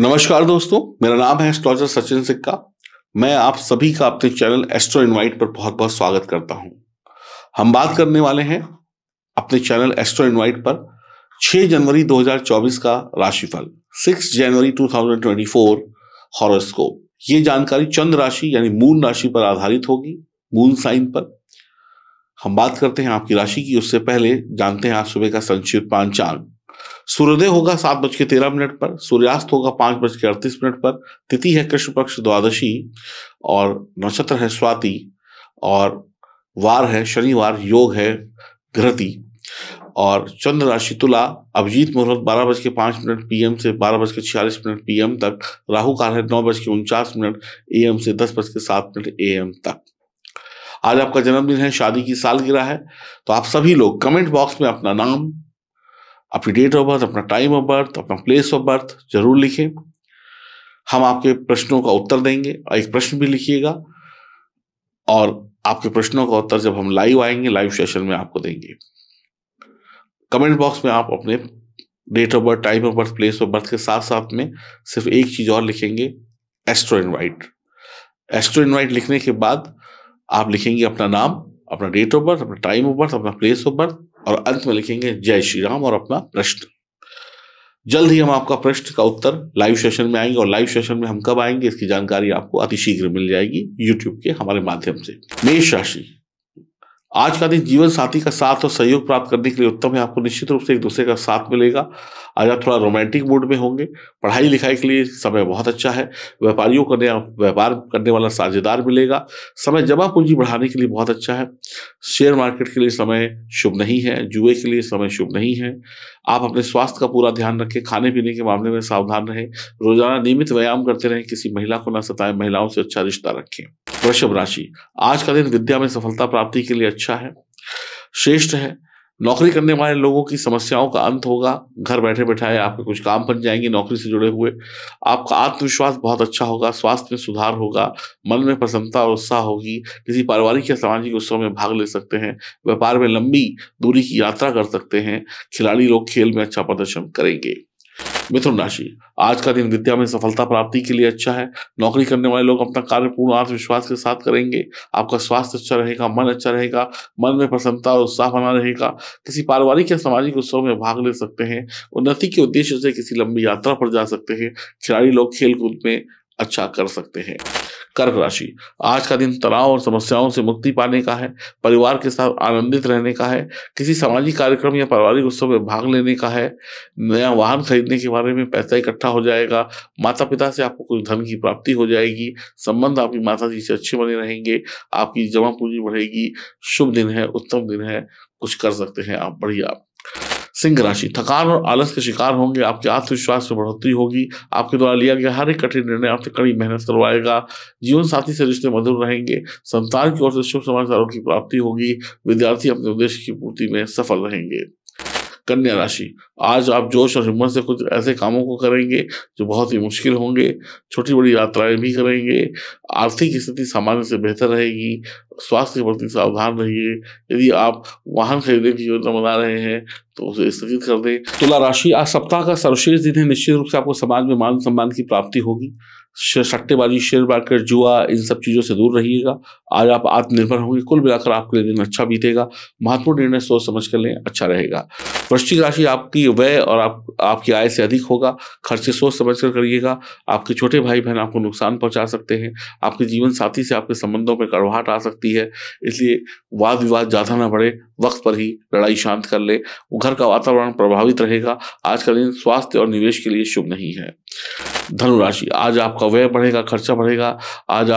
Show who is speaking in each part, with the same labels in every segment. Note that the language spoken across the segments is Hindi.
Speaker 1: नमस्कार दोस्तों मेरा नाम है एस्ट्रोलॉजर सचिन सिक्का मैं आप सभी का अपने चैनल एस्ट्रो इनवाइट पर बहुत बहुत स्वागत करता हूं हम बात करने वाले हैं अपने चैनल एस्ट्रो इनवाइट पर 6 जनवरी 2024 का राशिफल 6 जनवरी 2024 हॉरोस्कोप ये जानकारी चंद्र राशि यानी मून राशि पर आधारित होगी मून साइन पर हम बात करते हैं आपकी राशि की उससे पहले जानते हैं आप सुबह का संक्षिप्त पांचांग सूर्योदय होगा सात बज के तेरह मिनट पर सूर्यास्त होगा पांच बज के अड़तीस मिनट पर तिथि है कृष्ण पक्ष द्वादशी और नक्षत्र है स्वाति और वार है शनिवार योग है घृति और चंद्र राशि तुला अभिजीत मुहूर्त बारह बज के पांच मिनट पीएम से बारह बज के छियालीस मिनट पीएम तक राहु काल है नौ बज के उनचास मिनट एएम से दस बज के सात मिनट एएम तक आज आपका जन्मदिन है शादी की सालगिरह है तो आप सभी लोग कमेंट बॉक्स में अपना नाम आपकी डेट ऑफ बर्थ अपना टाइम ऑफ बर्थ अपना प्लेस ऑफ बर्थ जरूर लिखें हम आपके प्रश्नों का उत्तर देंगे और एक प्रश्न भी लिखिएगा और आपके प्रश्नों का उत्तर जब हम लाइव आएंगे लाइव सेशन में आपको देंगे कमेंट बॉक्स में आप अपने date of birth time of birth place of birth के साथ साथ में सिर्फ एक चीज़ और लिखेंगे एस्ट्रो इनवाइट एस्ट्रो इनवाइट लिखने के बाद आप लिखेंगे अपना नाम अपना डेट ऑफ बर्थ अपना टाइम ऑफ बर्थ अपना प्लेस ऑफ बर्थ और अंत में लिखेंगे जय श्री राम और अपना प्रश्न जल्द ही हम आपका प्रश्न का उत्तर लाइव सेशन में आएंगे और लाइव सेशन में हम कब आएंगे इसकी जानकारी आपको अतिशीघ्र मिल जाएगी यूट्यूब के हमारे माध्यम से मेष राशि आज का दिन जीवन साथी का साथ और सहयोग प्राप्त करने के लिए उत्तम है आपको निश्चित रूप से एक दूसरे का साथ मिलेगा आज आप थोड़ा रोमांटिक मूड में होंगे पढ़ाई लिखाई के लिए समय बहुत अच्छा है व्यापारियों करने व्यापार करने वाला साझेदार मिलेगा समय जमा पूंजी बढ़ाने के लिए बहुत अच्छा है शेयर मार्केट के लिए समय शुभ नहीं है जुए के लिए समय शुभ नहीं है आप अपने स्वास्थ्य का पूरा ध्यान रखें खाने पीने के मामले में सावधान रहें रोजाना नियमित व्यायाम करते रहें किसी महिला को ना सताएं महिलाओं से अच्छा रिश्ता रखें वृषभ राशि आज का दिन विद्या में सफलता प्राप्ति के लिए अच्छा है श्रेष्ठ है नौकरी करने वाले लोगों की समस्याओं का अंत होगा घर बैठे बैठाए आपके कुछ काम बन जाएंगे नौकरी से जुड़े हुए आपका आत्मविश्वास बहुत अच्छा होगा स्वास्थ्य में सुधार होगा मन में प्रसन्नता और उत्साह होगी किसी पारिवारिक या सामाजिक उत्सव में भाग ले सकते हैं व्यापार में लंबी दूरी की यात्रा कर सकते हैं खिलाड़ी लोग खेल में अच्छा प्रदर्शन करेंगे मिथुन राशि आज का दिन विद्या में सफलता प्राप्ति के लिए अच्छा है नौकरी करने वाले लोग अपना कार्य पूर्ण आत्मविश्वास के साथ करेंगे आपका स्वास्थ्य अच्छा रहेगा मन अच्छा रहेगा मन में प्रसन्नता और उत्साह बना रहेगा किसी पारिवारिक या सामाजिक उत्सव में भाग ले सकते हैं उन्नति के उद्देश्य से किसी लंबी यात्रा पर जा सकते हैं खिलाड़ी लोग खेल में अच्छा कर सकते हैं कर्क राशि आज का दिन तनाव और समस्याओं से मुक्ति पाने का है परिवार के साथ आनंदित रहने का है किसी सामाजिक कार्यक्रम या पारिवारिक उत्सव में भाग लेने का है नया वाहन खरीदने के बारे में पैसा इकट्ठा हो जाएगा माता पिता से आपको कुछ धन की प्राप्ति हो जाएगी संबंध आपकी माता जी से अच्छे बने रहेंगे आपकी जमा पूंजी बढ़ेगी शुभ दिन है उत्तम दिन है कुछ कर सकते हैं आप बढ़िया सिंह राशि थकान और आलस के शिकार होंगे आपके आत्मविश्वास में बढ़ोतरी होगी आपके द्वारा लिया गया हर एक कठिन निर्णय आपसे कड़ी मेहनत करवाएगा जीवन साथी से रिश्ते मधुर रहेंगे संतान की ओर से शुभ समाचारों की प्राप्ति होगी विद्यार्थी अपने उद्देश्य की पूर्ति में सफल रहेंगे कन्या राशि आज आप जोश और हिम्मत से कुछ ऐसे कामों को करेंगे जो बहुत ही मुश्किल होंगे छोटी बड़ी यात्राएं भी करेंगे आर्थिक स्थिति सामान्य से बेहतर रहेगी स्वास्थ्य के प्रति सावधान रहिए यदि आप वाहन खरीदने की योजना बना रहे हैं तो उसे स्थगित कर दें तुला राशि आज सप्ताह का सर्वश्रेष्ठ दिन है निश्चित रूप से आपको समाज में मान सम्मान की प्राप्ति होगी सट्टेबाजी शेयर मार्केट जुआ इन सब चीज़ों से दूर रहिएगा आज आप आत्मनिर्भर होंगे कुल मिलाकर आपके लिए दिन अच्छा बीतेगा महत्वपूर्ण निर्णय सोच समझ कर लें अच्छा रहेगा वृश्चिक राशि आपकी व्यय और आप आपकी आय से अधिक होगा खर्चे सोच समझ कर करिएगा आपके छोटे भाई बहन आपको नुकसान पहुंचा सकते हैं आपके जीवन साथी से आपके संबंधों में कड़वाहट आ सकती है इसलिए वाद विवाद ज़्यादा ना बढ़े वक्त पर ही लड़ाई शांत कर ले घर का वातावरण प्रभावित रहेगा आज का दिन स्वास्थ्य और निवेश के लिए शुभ नहीं है धनुराशि आज आपका आपका व्यय बढ़ेगा खर्चा बढ़ेगा आज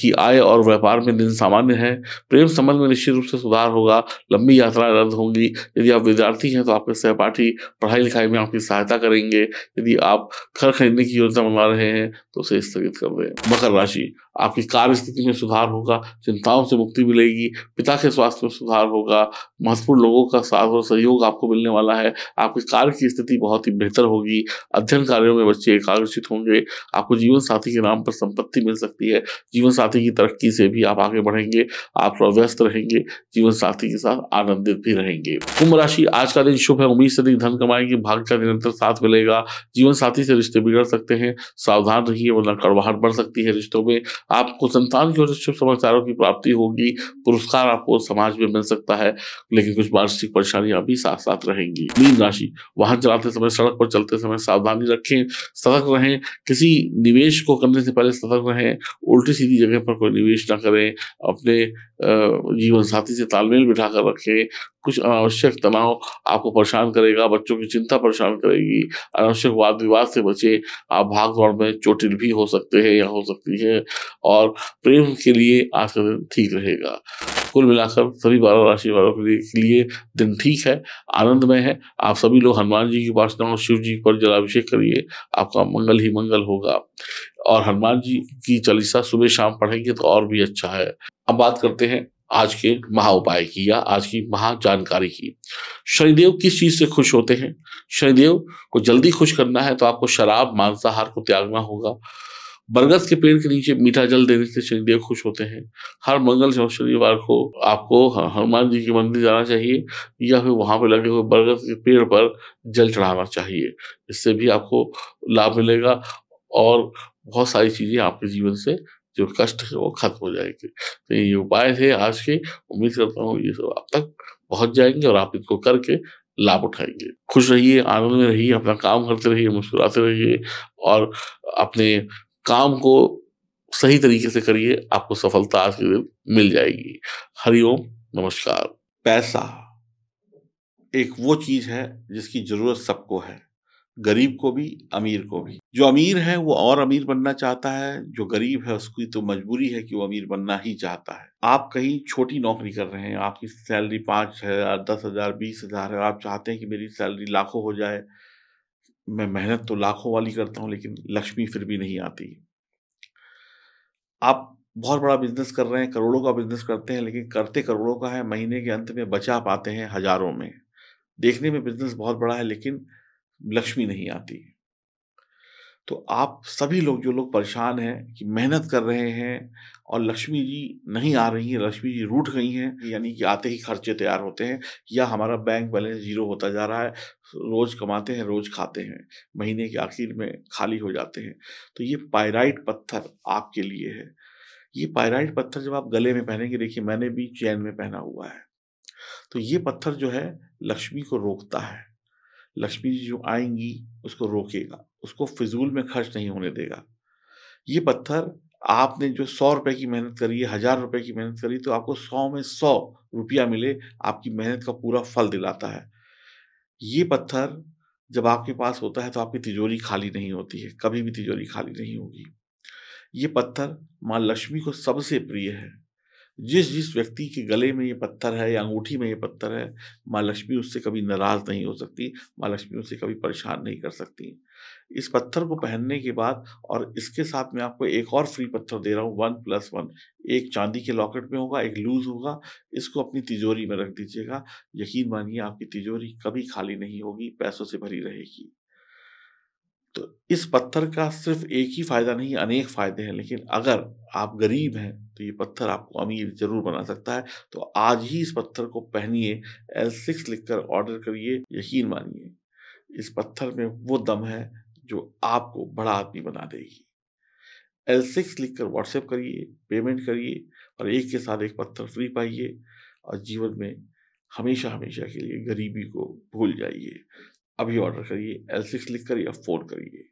Speaker 1: की आय और व्यापार में दिन सामान्य है प्रेम संबंध में निश्चित रूप से सुधार होगा लंबी यात्रा रद्द होंगी यदि आप विद्यार्थी हैं तो आपके सहपाठी पढ़ाई लिखाई में आपकी सहायता करेंगे यदि आप घर खरीदने की योजना बना रहे हैं तो उसे स्थगित कर दें मकर राशि आपकी कार्य स्थिति में सुधार होगा चिंताओं से मुक्ति मिलेगी पिता के स्वास्थ्य में सुधार होगा महत्वपूर्ण लोगों का साथ और सहयोग आपको मिलने वाला है आपकी कार्य की स्थिति बहुत ही बेहतर होगी अध्ययन कार्यों में बच्चे एकाग्रचित होंगे आपको जीवन साथी के नाम पर संपत्ति मिल सकती है जीवन साथी की तरक्की से भी आप आगे बढ़ेंगे आप व्यस्त रहेंगे जीवन साथी के साथ आनंदित भी रहेंगे कुंभ राशि आज का दिन शुभ है उम्मीद से अधिक धन कमाएंगे भाग्य का निरंतर साथ मिलेगा जीवन साथी से रिश्ते बिगड़ सकते हैं सावधान रहिए वरना कड़वाहट बढ़ सकती है रिश्तों में आपको संतान की ओर से शुभ समाचारों की प्राप्ति होगी पुरस्कार आपको समाज में मिल सकता है लेकिन कुछ मानसिक परेशानियां भी साथ साथ रहेंगी मीन राशि वाहन चलाते समय सड़क पर चलते समय सावधानी रखें सतर्क रहें किसी निवेश को करने से पहले सतर्क रहें उल्टी सीधी जगह पर कोई निवेश ना करें अपने जीवन साथी से तालमेल बिठा कर रखें कुछ अनावश्यक तनाव आपको परेशान करेगा बच्चों की चिंता परेशान करेगी अनावश्यक वाद विवाद से बचे आप भाग दौड़ में चोटिल भी हो सकते हैं या हो सकती है और प्रेम के लिए आज का दिन ठीक रहेगा कुल मिलाकर सभी बारह राशि वालों के लिए दिन ठीक है आनंदमय है आप सभी लोग हनुमान जी की उपासना और शिव जी पर जलाभिषेक करिए आपका मंगल ही मंगल होगा और हनुमान जी की चालीसा सुबह शाम पढ़ेंगे तो और भी अच्छा है अब बात करते हैं आज के महा उपाय की या आज की महा जानकारी की शनिदेव किस चीज से खुश होते हैं शनिदेव को जल्दी खुश करना है तो आपको शराब मांसाहार को त्यागना होगा बरगद के पेड़ के नीचे मीठा जल देने से शनिदेव खुश होते हैं हर मंगल और शनिवार को आपको हनुमान जी के मंदिर जाना चाहिए या फिर वहां पर लगे हुए बरगद के पेड़ पर जल चढ़ाना चाहिए इससे भी आपको लाभ मिलेगा और बहुत सारी चीज़ें आपके जीवन से जो कष्ट है वो खत्म हो जाएंगे तो ये उपाय थे आज के उम्मीद करता हूँ ये सब आप तक पहुंच जाएंगे और आप इनको करके लाभ उठाएंगे खुश रहिए आनंद में रहिए अपना काम करते रहिए मुस्कुराते रहिए और अपने काम को सही तरीके से करिए आपको सफलता आज के दिन मिल जाएगी हरिओम नमस्कार पैसा एक वो चीज है जिसकी जरूरत सबको है गरीब को भी अमीर को भी जो अमीर है वो और अमीर बनना चाहता है जो गरीब है उसकी तो मजबूरी है कि वो अमीर बनना ही चाहता है आप कहीं छोटी नौकरी कर रहे हैं आपकी सैलरी पाँच हजार दस हजार बीस हजार है आप चाहते हैं कि मेरी सैलरी लाखों हो जाए मैं मेहनत तो लाखों वाली करता हूँ लेकिन लक्ष्मी फिर भी नहीं आती आप बहुत बड़ा बिजनेस कर रहे हैं करोड़ों का बिजनेस करते हैं लेकिन करते करोड़ों का है महीने के अंत में बचा पाते हैं हजारों में देखने में बिजनेस बहुत बड़ा है लेकिन लक्ष्मी नहीं आती तो आप सभी लोग जो लोग परेशान हैं कि मेहनत कर रहे हैं और लक्ष्मी जी नहीं आ रही हैं लक्ष्मी जी रूठ गई हैं यानी कि आते ही खर्चे तैयार होते हैं या हमारा बैंक बैलेंस जीरो होता जा रहा है रोज़ कमाते हैं रोज़ खाते हैं महीने के आखिर में खाली हो जाते हैं तो ये पायराइट पत्थर आपके लिए है ये पायराइट पत्थर जब आप गले में पहनेंगे देखिए मैंने भी चैन में पहना हुआ है तो ये पत्थर जो है लक्ष्मी को रोकता है लक्ष्मी जी जो आएंगी उसको रोकेगा उसको फिजूल में खर्च नहीं होने देगा ये पत्थर आपने जो सौ रुपए की मेहनत करी है हजार रुपए की मेहनत करी तो आपको सौ में सौ रुपया मिले आपकी मेहनत का पूरा फल दिलाता है ये पत्थर जब आपके पास होता है तो आपकी तिजोरी खाली नहीं होती है कभी भी तिजोरी खाली नहीं होगी ये पत्थर माँ लक्ष्मी को सबसे प्रिय है जिस जिस व्यक्ति के गले में ये पत्थर है या अंगूठी में ये पत्थर है माँ लक्ष्मी उससे कभी नाराज नहीं हो सकती माँ लक्ष्मी उससे कभी परेशान नहीं कर सकती इस पत्थर को पहनने के बाद और इसके साथ मैं आपको एक और फ्री पत्थर दे रहा हूँ वन प्लस वन एक चांदी के लॉकेट में होगा एक लूज होगा इसको अपनी तिजोरी में रख दीजिएगा यकीन मानिए आपकी तिजोरी कभी खाली नहीं होगी पैसों से भरी रहेगी तो इस पत्थर का सिर्फ एक ही फायदा नहीं अनेक फायदे हैं लेकिन अगर आप गरीब हैं तो ये पत्थर आपको अमीर जरूर बना सकता है तो आज ही इस पत्थर को पहनिए एल सिक्स लिख कर ऑर्डर करिए यकीन मानिए इस पत्थर में वो दम है जो आपको बड़ा आदमी बना देगी एल सिक्स लिख कर व्हाट्सएप करिए पेमेंट करिए और एक के साथ एक पत्थर फ्री पाइए और जीवन में हमेशा हमेशा के लिए गरीबी को भूल जाइए अभी ऑर्डर करिए एल सिक्स लिख कर या फ़ोन करिए